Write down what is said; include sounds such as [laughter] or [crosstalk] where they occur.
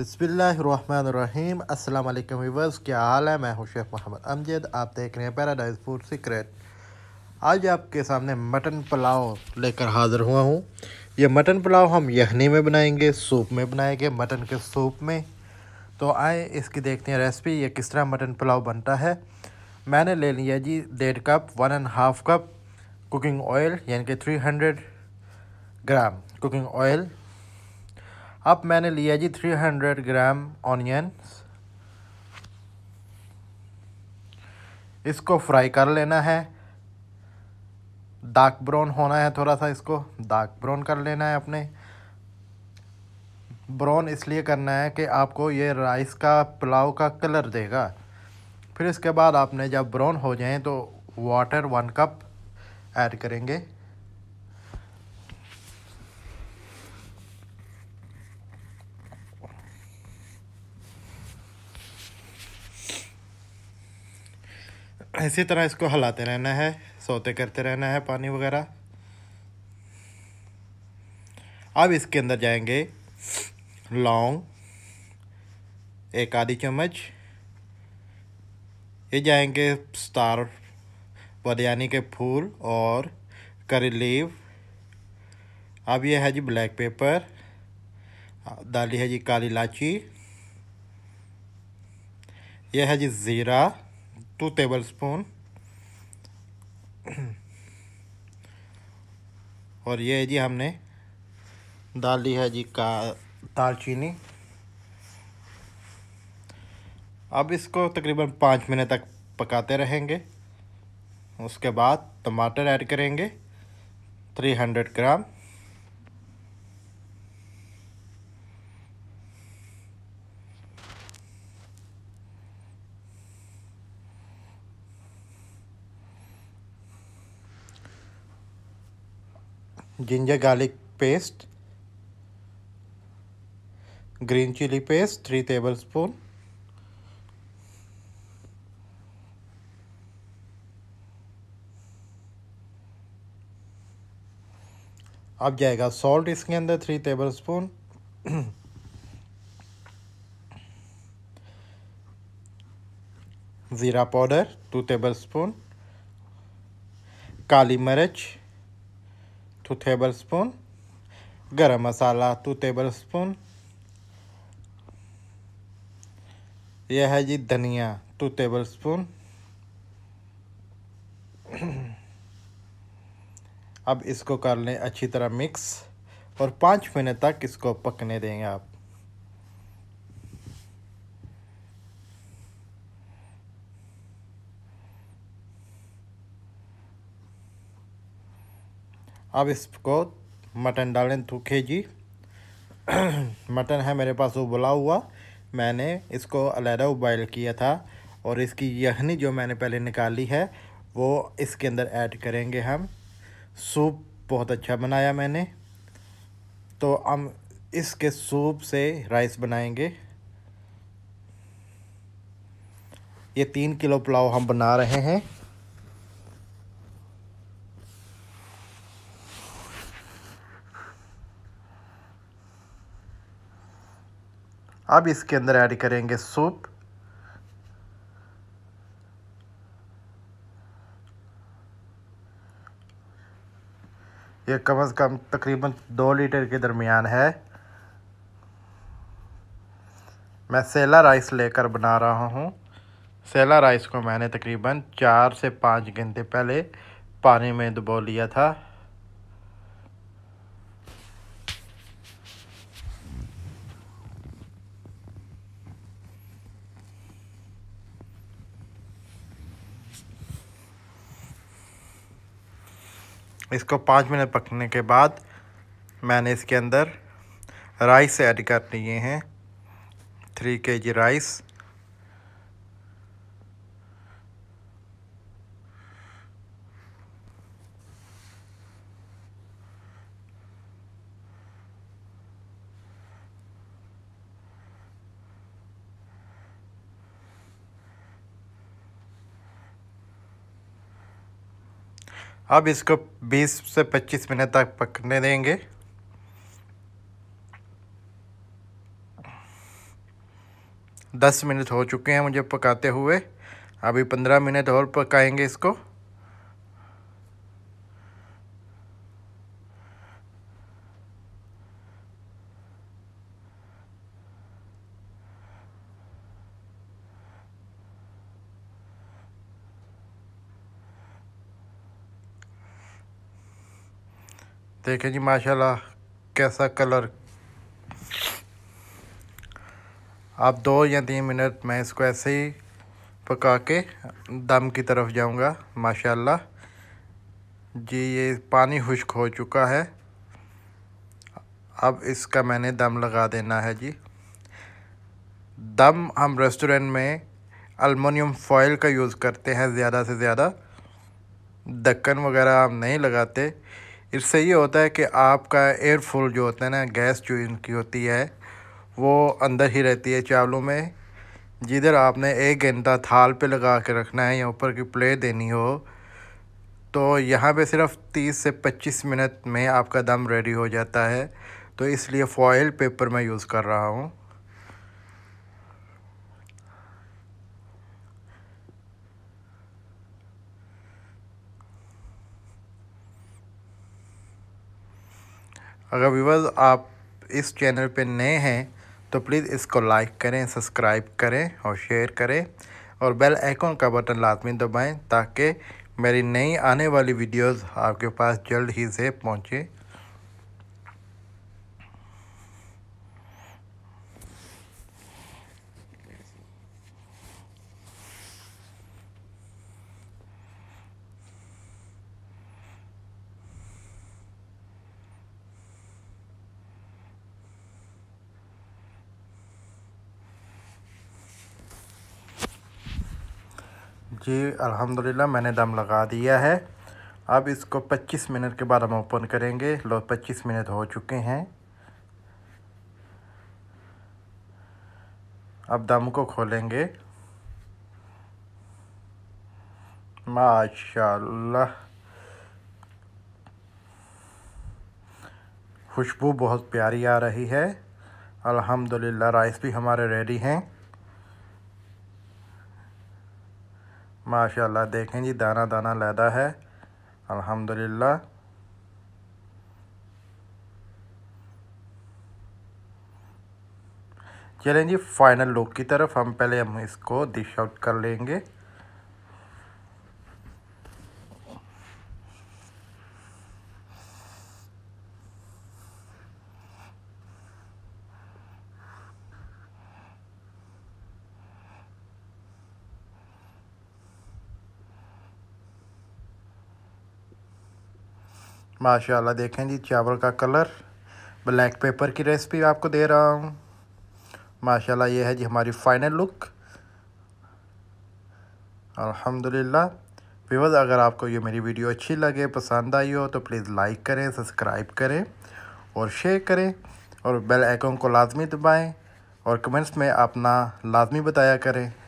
बसमीम अस्सलाम वालेकुम क्या हाल है मैं हूं शेख मोहम्मद अमजद आप देख रहे हैं पैराडाइज फूड सीक्रेट आज आपके सामने मटन पुलाव लेकर हाज़िर हुआ हूं ये मटन पुलाव हम यखनी में बनाएंगे सूप में बनाएंगे मटन के सूप में तो आए इसकी देखते हैं रेसिपी ये किस तरह मटन पुलाव बनता है मैंने ले लिया जी डेढ़ cup one and half cup cooking oil यानी कि three hundred gram cooking oil अब मैंने लिया जी 300 ग्राम ऑनियंस इसको फ्राई कर लेना है डार्क ब्राउन होना है थोड़ा सा इसको डार्क ब्राउन कर लेना है अपने ब्राउन इसलिए करना है कि आपको ये राइस का पुलाव का कलर देगा फिर इसके बाद आपने जब ब्राउन हो जाए तो वाटर वन कप ऐड करेंगे इसी तरह इसको हलाते रहना है सोते करते रहना है पानी वगैरह अब इसके अंदर जाएंगे लौंग एक आधी चम्मच ये जाएंगे स्टार बदयानी के फूल और करी लीव अब ये है जी ब्लैक पेपर डाली है जी काली इलाची यह है जी ज़ीरा टू टेबल स्पून और ये जी हमने डाल दी है जी का दालचीनी अब इसको तकरीबन पाँच मिनट तक पकाते रहेंगे उसके बाद टमाटर ऐड करेंगे three hundred gram ginger garlic paste green chilli paste three tablespoon अब जाएगा सॉल्ट इसके अंदर थ्री टेबल स्पून ज़ीरा पाउडर टू टेबल स्पून काली मिर्च टू टेबल स्पून गर्म मसाला टू टेबल स्पून यह है जी धनिया टू टेबल स्पून अब इसको कर लें अच्छी तरह मिक्स और पाँच मिनट तक इसको पकने देंगे आप अब इसको मटन डालें दो के जी [clears throat] मटन है मेरे पास उबला हुआ मैंने इसको अलहदा उबाइल किया था और इसकी यखनी जो मैंने पहले निकाली है वो इसके अंदर ऐड करेंगे हम सूप बहुत अच्छा बनाया मैंने तो हम इसके सूप से राइस बनाएंगे ये तीन किलो पुलाव हम बना रहे हैं अब इसके अंदर ऐड करेंगे सूप ये कम से कम तकरीबन दो लीटर के दरमियान है मैं सेला राइस लेकर बना रहा हूँ सेला राइस को मैंने तकरीबन चार से पाँच घंटे पहले पानी में डुबो लिया था इसको पाँच मिनट पकने के बाद मैंने इसके अंदर राइस ऐड कर लिए हैं थ्री के जी राइस अब इसको 20 से 25 मिनट तक पकने देंगे दस मिनट हो चुके हैं मुझे पकाते हुए अभी पंद्रह मिनट और पकाएंगे इसको देखें जी माशाल्लाह कैसा कलर आप दो या तीन मिनट मैं इसको ऐसे ही पका के दम की तरफ जाऊंगा माशाल्लाह जी ये पानी खुश्क हो चुका है अब इसका मैंने दम लगा देना है जी दम हम रेस्टोरेंट में अलमोनियम फॉयल का यूज़ करते हैं ज़्यादा से ज़्यादा दक्कन वगैरह हम नहीं लगाते इससे ये होता है कि आपका एयर फुल जो होता है ना गैस जो इनकी होती है वो अंदर ही रहती है चावलों में जिधर आपने एक घंटा थाल पे लगा के रखना है या ऊपर की प्लेट देनी हो तो यहाँ पे सिर्फ 30 से 25 मिनट में आपका दम रेडी हो जाता है तो इसलिए फॉयल पेपर मैं यूज़ कर रहा हूँ अगर व्यूवर्स आप इस चैनल पर नए हैं तो प्लीज़ इसको लाइक करें सब्सक्राइब करें और शेयर करें और बेल आइकॉन का बटन लाजमी दबाएं ताकि मेरी नई आने वाली वीडियोस आपके पास जल्द ही से पहुँचें जी अल्हम्दुलिल्लाह मैंने दम लगा दिया है अब इसको 25 मिनट के बाद हम ओपन करेंगे लो 25 मिनट हो चुके हैं अब दम को खोलेंगे माशा खुशबू बहुत प्यारी आ रही है अल्हम्दुलिल्लाह राइस भी हमारे रेडी हैं माशाल्लाह देखें जी दाना दाना लैदा है अल्हम्दुलिल्लाह चलें जी फाइनल लुक की तरफ हम पहले हम इसको डिश आउट कर लेंगे माशाल्लाह देखें जी चावल का कलर ब्लैक पेपर की रेसिपी आपको दे रहा हूँ माशाल्लाह ये है जी हमारी फाइनल लुक अल्हम्दुलिल्लाह व्यूवर्स अगर आपको ये मेरी वीडियो अच्छी लगे पसंद आई हो तो प्लीज़ लाइक करें सब्सक्राइब करें और शेयर करें और बेल आइकन को लाजमी दबाएँ और कमेंट्स में अपना लाजमी बताया करें